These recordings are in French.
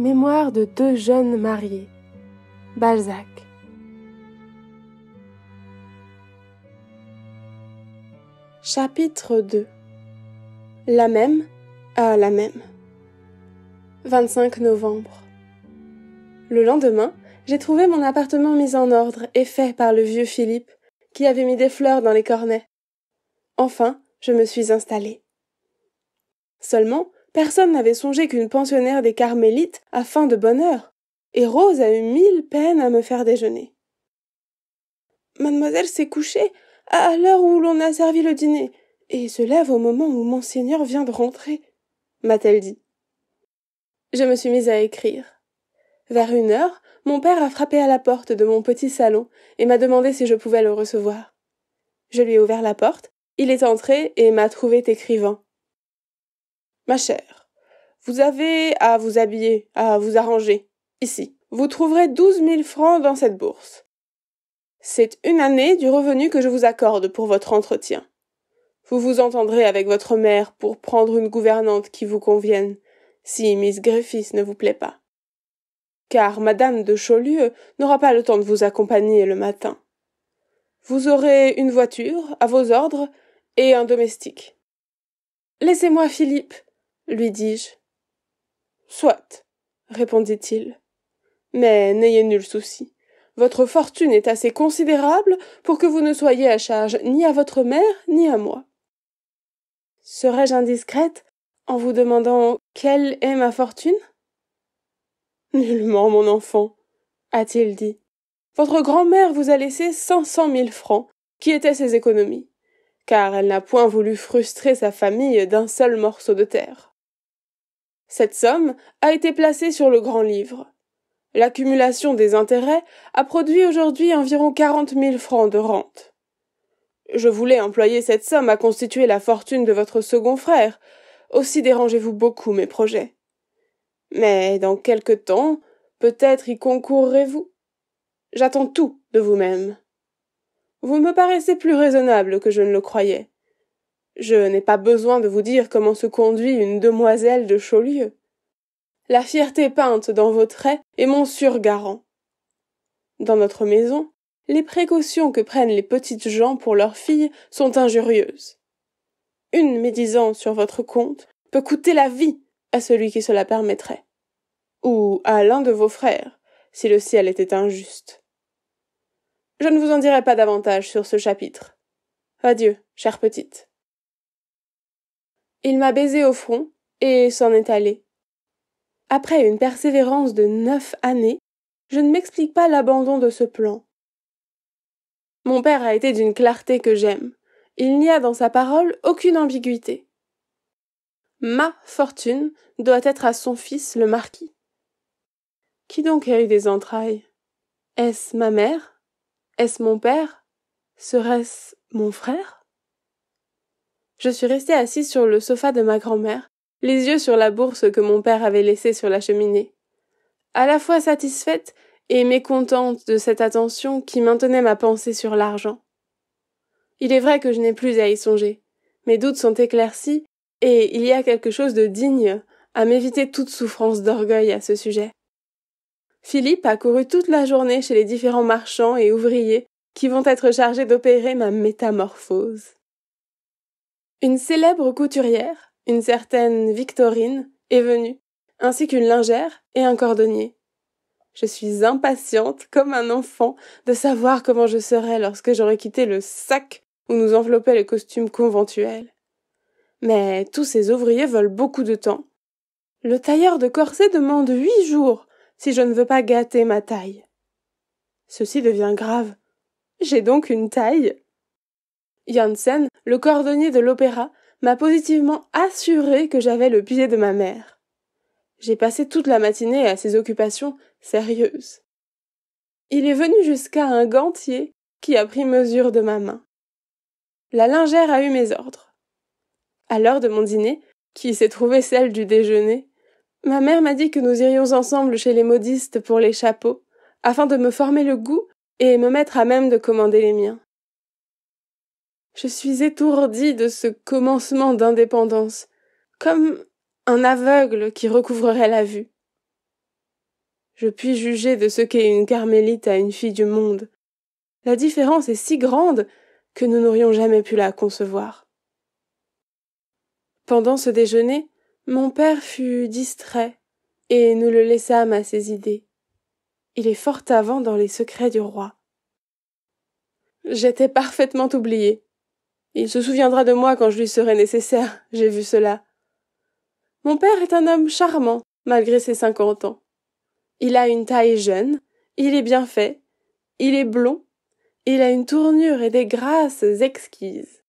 Mémoire de deux jeunes mariés. Balzac. Chapitre 2 La même à la même. 25 novembre. Le lendemain, j'ai trouvé mon appartement mis en ordre et fait par le vieux Philippe, qui avait mis des fleurs dans les cornets. Enfin, je me suis installée. Seulement, Personne n'avait songé qu'une pensionnaire des Carmélites a faim de bonheur, et Rose a eu mille peines à me faire déjeuner. Mademoiselle s'est couchée à l'heure où l'on a servi le dîner, et se lève au moment où monseigneur vient de rentrer, m'a-t-elle dit. Je me suis mise à écrire. Vers une heure, mon père a frappé à la porte de mon petit salon et m'a demandé si je pouvais le recevoir. Je lui ai ouvert la porte, il est entré et m'a trouvé écrivant. Ma chère, vous avez à vous habiller, à vous arranger. Ici, vous trouverez douze mille francs dans cette bourse. C'est une année du revenu que je vous accorde pour votre entretien. Vous vous entendrez avec votre mère pour prendre une gouvernante qui vous convienne, si Miss Griffiths ne vous plaît pas. Car Madame de Chaulieu n'aura pas le temps de vous accompagner le matin. Vous aurez une voiture, à vos ordres, et un domestique. Laissez-moi, Philippe, lui dis-je. Soit, répondit-il. Mais n'ayez nul souci. Votre fortune est assez considérable pour que vous ne soyez à charge ni à votre mère ni à moi. Serais-je indiscrète en vous demandant quelle est ma fortune Nullement, mon enfant, a-t-il dit. Votre grand-mère vous a laissé cinq cent mille francs, qui étaient ses économies, car elle n'a point voulu frustrer sa famille d'un seul morceau de terre. Cette somme a été placée sur le grand livre. L'accumulation des intérêts a produit aujourd'hui environ quarante mille francs de rente. Je voulais employer cette somme à constituer la fortune de votre second frère. Aussi dérangez-vous beaucoup mes projets. Mais dans quelque temps, peut-être y concourrez-vous. J'attends tout de vous-même. Vous me paraissez plus raisonnable que je ne le croyais. Je n'ai pas besoin de vous dire comment se conduit une demoiselle de Chaulieu. La fierté peinte dans vos traits est mon sûr garant. Dans notre maison, les précautions que prennent les petites gens pour leurs filles sont injurieuses. Une médisance sur votre compte peut coûter la vie à celui qui se la permettrait, ou à l'un de vos frères, si le ciel était injuste. Je ne vous en dirai pas davantage sur ce chapitre. Adieu, chère petite. Il m'a baisé au front et s'en est allé. Après une persévérance de neuf années, je ne m'explique pas l'abandon de ce plan. Mon père a été d'une clarté que j'aime. Il n'y a dans sa parole aucune ambiguïté. Ma fortune doit être à son fils le marquis. Qui donc a eu des entrailles? Est-ce ma mère? Est-ce mon père? Serait-ce mon frère? je suis restée assise sur le sofa de ma grand-mère, les yeux sur la bourse que mon père avait laissée sur la cheminée. À la fois satisfaite et mécontente de cette attention qui maintenait ma pensée sur l'argent. Il est vrai que je n'ai plus à y songer. Mes doutes sont éclaircis et il y a quelque chose de digne à m'éviter toute souffrance d'orgueil à ce sujet. Philippe a couru toute la journée chez les différents marchands et ouvriers qui vont être chargés d'opérer ma métamorphose. Une célèbre couturière, une certaine Victorine, est venue, ainsi qu'une lingère et un cordonnier. Je suis impatiente, comme un enfant, de savoir comment je serai lorsque j'aurai quitté le sac où nous enveloppaient les costumes conventuels. Mais tous ces ouvriers veulent beaucoup de temps. Le tailleur de corset demande huit jours si je ne veux pas gâter ma taille. Ceci devient grave. J'ai donc une taille Janssen, le cordonnier de l'opéra, m'a positivement assuré que j'avais le billet de ma mère. J'ai passé toute la matinée à ces occupations sérieuses. Il est venu jusqu'à un gantier qui a pris mesure de ma main. La lingère a eu mes ordres. À l'heure de mon dîner, qui s'est trouvée celle du déjeuner, ma mère m'a dit que nous irions ensemble chez les modistes pour les chapeaux, afin de me former le goût et me mettre à même de commander les miens. Je suis étourdie de ce commencement d'indépendance, comme un aveugle qui recouvrerait la vue. Je puis juger de ce qu'est une carmélite à une fille du monde. La différence est si grande que nous n'aurions jamais pu la concevoir. Pendant ce déjeuner, mon père fut distrait, et nous le laissâmes à ses idées. Il est fort avant dans les secrets du roi. J'étais parfaitement oubliée. Il se souviendra de moi quand je lui serai nécessaire, j'ai vu cela. Mon père est un homme charmant, malgré ses cinquante ans. Il a une taille jeune, il est bien fait, il est blond, il a une tournure et des grâces exquises.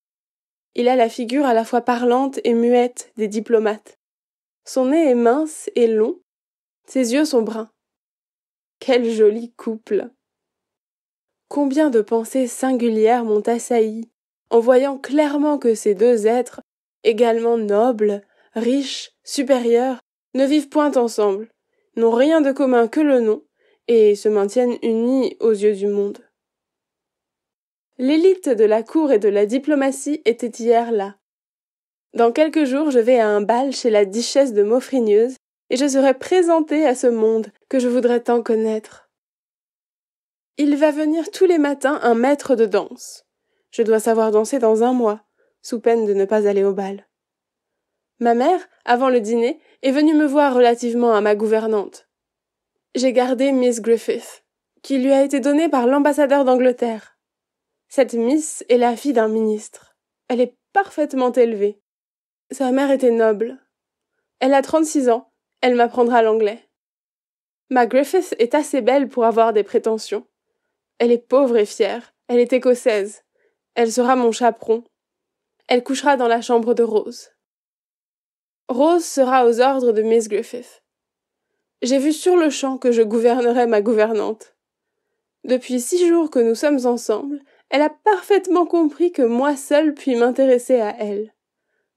Il a la figure à la fois parlante et muette des diplomates. Son nez est mince et long, ses yeux sont bruns. Quel joli couple. Combien de pensées singulières m'ont assailli en voyant clairement que ces deux êtres, également nobles, riches, supérieurs, ne vivent point ensemble, n'ont rien de commun que le nom, et se maintiennent unis aux yeux du monde. L'élite de la cour et de la diplomatie était hier là. Dans quelques jours je vais à un bal chez la duchesse de Maufrigneuse, et je serai présentée à ce monde que je voudrais tant connaître. Il va venir tous les matins un maître de danse. Je dois savoir danser dans un mois, sous peine de ne pas aller au bal. Ma mère, avant le dîner, est venue me voir relativement à ma gouvernante. J'ai gardé Miss Griffith, qui lui a été donnée par l'ambassadeur d'Angleterre. Cette Miss est la fille d'un ministre. Elle est parfaitement élevée. Sa mère était noble. Elle a trente-six ans. Elle m'apprendra l'anglais. Ma Griffith est assez belle pour avoir des prétentions. Elle est pauvre et fière. Elle est écossaise. Elle sera mon chaperon. Elle couchera dans la chambre de Rose. Rose sera aux ordres de Miss Griffith. J'ai vu sur le champ que je gouvernerai ma gouvernante. Depuis six jours que nous sommes ensemble, elle a parfaitement compris que moi seule puis m'intéresser à elle.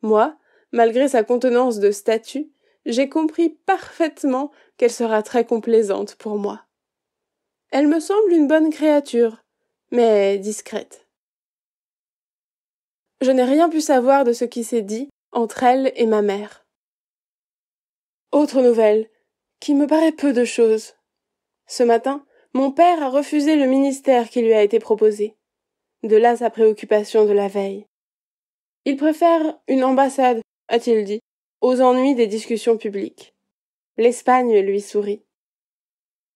Moi, malgré sa contenance de statue, j'ai compris parfaitement qu'elle sera très complaisante pour moi. Elle me semble une bonne créature, mais discrète je n'ai rien pu savoir de ce qui s'est dit entre elle et ma mère. Autre nouvelle, qui me paraît peu de chose. Ce matin, mon père a refusé le ministère qui lui a été proposé. De là sa préoccupation de la veille. Il préfère une ambassade, a-t-il dit, aux ennuis des discussions publiques. L'Espagne lui sourit.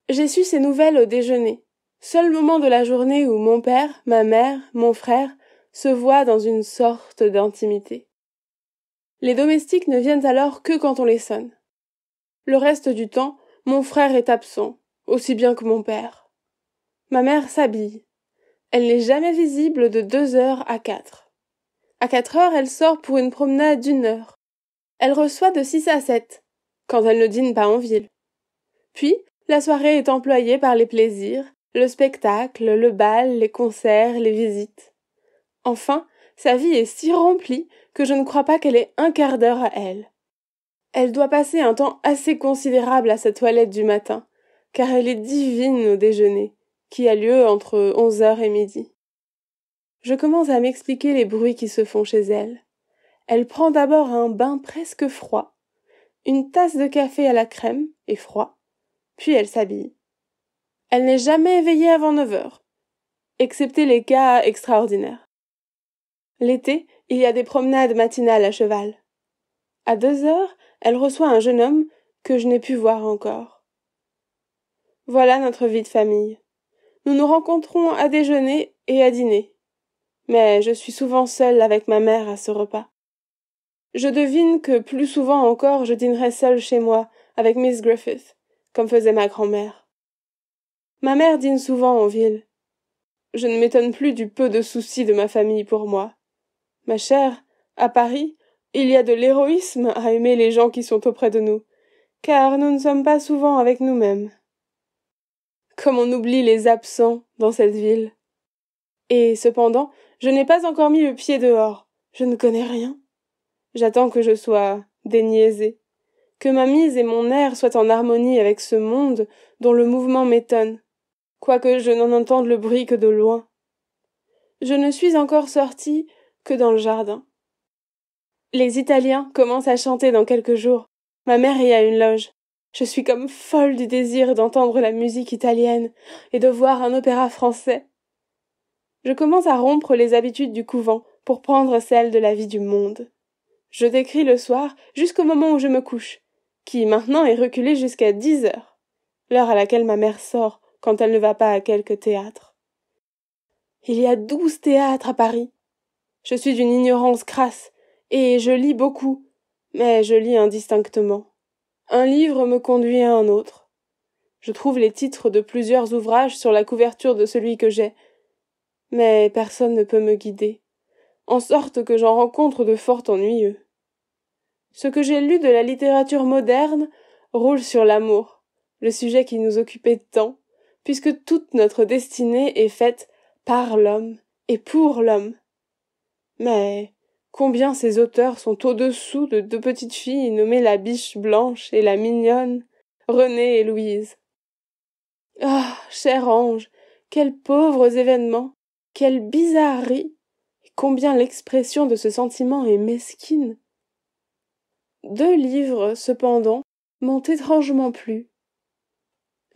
J'ai su ces nouvelles au déjeuner, seul moment de la journée où mon père, ma mère, mon frère se voient dans une sorte d'intimité. Les domestiques ne viennent alors que quand on les sonne. Le reste du temps, mon frère est absent, aussi bien que mon père. Ma mère s'habille. Elle n'est jamais visible de deux heures à quatre. À quatre heures, elle sort pour une promenade d'une heure. Elle reçoit de six à sept, quand elle ne dîne pas en ville. Puis, la soirée est employée par les plaisirs, le spectacle, le bal, les concerts, les visites. Enfin, sa vie est si remplie que je ne crois pas qu'elle ait un quart d'heure à elle. Elle doit passer un temps assez considérable à sa toilette du matin, car elle est divine au déjeuner, qui a lieu entre onze heures et midi. Je commence à m'expliquer les bruits qui se font chez elle. Elle prend d'abord un bain presque froid, une tasse de café à la crème et froid, puis elle s'habille. Elle n'est jamais éveillée avant neuf heures, excepté les cas extraordinaires. L'été, il y a des promenades matinales à cheval. À deux heures, elle reçoit un jeune homme que je n'ai pu voir encore. Voilà notre vie de famille. Nous nous rencontrons à déjeuner et à dîner. Mais je suis souvent seule avec ma mère à ce repas. Je devine que plus souvent encore je dînerai seule chez moi avec Miss Griffith, comme faisait ma grand-mère. Ma mère dîne souvent en ville. Je ne m'étonne plus du peu de soucis de ma famille pour moi. Ma chère, à Paris, il y a de l'héroïsme à aimer les gens qui sont auprès de nous, car nous ne sommes pas souvent avec nous-mêmes. Comme on oublie les absents dans cette ville. Et cependant, je n'ai pas encore mis le pied dehors. Je ne connais rien. J'attends que je sois déniaisée, que ma mise et mon air soient en harmonie avec ce monde dont le mouvement m'étonne, quoique je n'en entende le bruit que de loin. Je ne suis encore sortie dans le jardin. Les Italiens commencent à chanter dans quelques jours. Ma mère y a une loge. Je suis comme folle du désir d'entendre la musique italienne et de voir un opéra français. Je commence à rompre les habitudes du couvent pour prendre celles de la vie du monde. Je décris le soir jusqu'au moment où je me couche, qui maintenant est reculé jusqu'à dix heures, l'heure à laquelle ma mère sort quand elle ne va pas à quelque théâtre. Il y a douze théâtres à Paris, je suis d'une ignorance crasse, et je lis beaucoup, mais je lis indistinctement. Un livre me conduit à un autre. Je trouve les titres de plusieurs ouvrages sur la couverture de celui que j'ai, mais personne ne peut me guider, en sorte que j'en rencontre de fort ennuyeux. Ce que j'ai lu de la littérature moderne roule sur l'amour, le sujet qui nous occupait tant, puisque toute notre destinée est faite par l'homme et pour l'homme mais combien ces auteurs sont au-dessous de deux petites filles nommées la biche blanche et la mignonne, Renée et Louise. Ah. Cher ange. Quels pauvres événements. Quelle bizarrerie. Et combien l'expression de ce sentiment est mesquine. Deux livres, cependant, m'ont étrangement plu.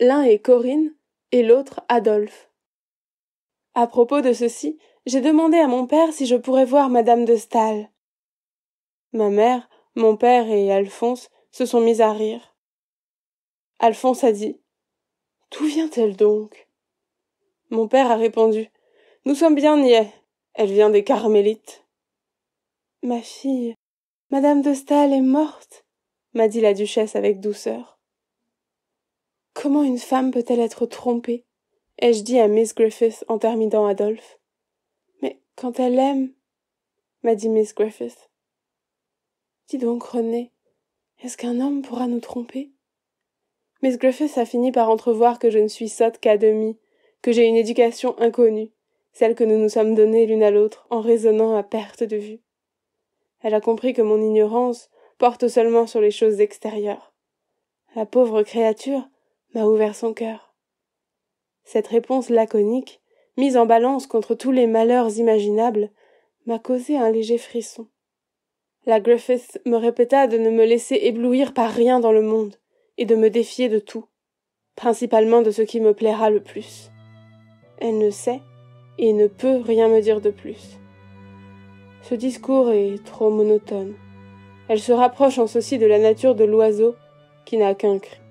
L'un est Corinne et l'autre Adolphe. À propos de ceci, j'ai demandé à mon père si je pourrais voir madame de Staël. Ma mère, mon père et Alphonse se sont mis à rire. Alphonse a dit D'où vient-elle donc Mon père a répondu Nous sommes bien niais. Elle vient des Carmélites. Ma fille, madame de Staël est morte, m'a dit la duchesse avec douceur. Comment une femme peut-elle être trompée ai-je dit à Miss Griffith en terminant Adolphe quand elle aime, m'a dit Miss Griffith. Dis donc, René, est-ce qu'un homme pourra nous tromper? Miss Griffith a fini par entrevoir que je ne suis sotte qu'à demi, que j'ai une éducation inconnue, celle que nous nous sommes donnée l'une à l'autre en raisonnant à perte de vue. Elle a compris que mon ignorance porte seulement sur les choses extérieures. La pauvre créature m'a ouvert son cœur. Cette réponse laconique mise en balance contre tous les malheurs imaginables, m'a causé un léger frisson. La Griffith me répéta de ne me laisser éblouir par rien dans le monde, et de me défier de tout, principalement de ce qui me plaira le plus. Elle ne sait et ne peut rien me dire de plus. Ce discours est trop monotone. Elle se rapproche en ceci de la nature de l'oiseau qui n'a qu'un cri.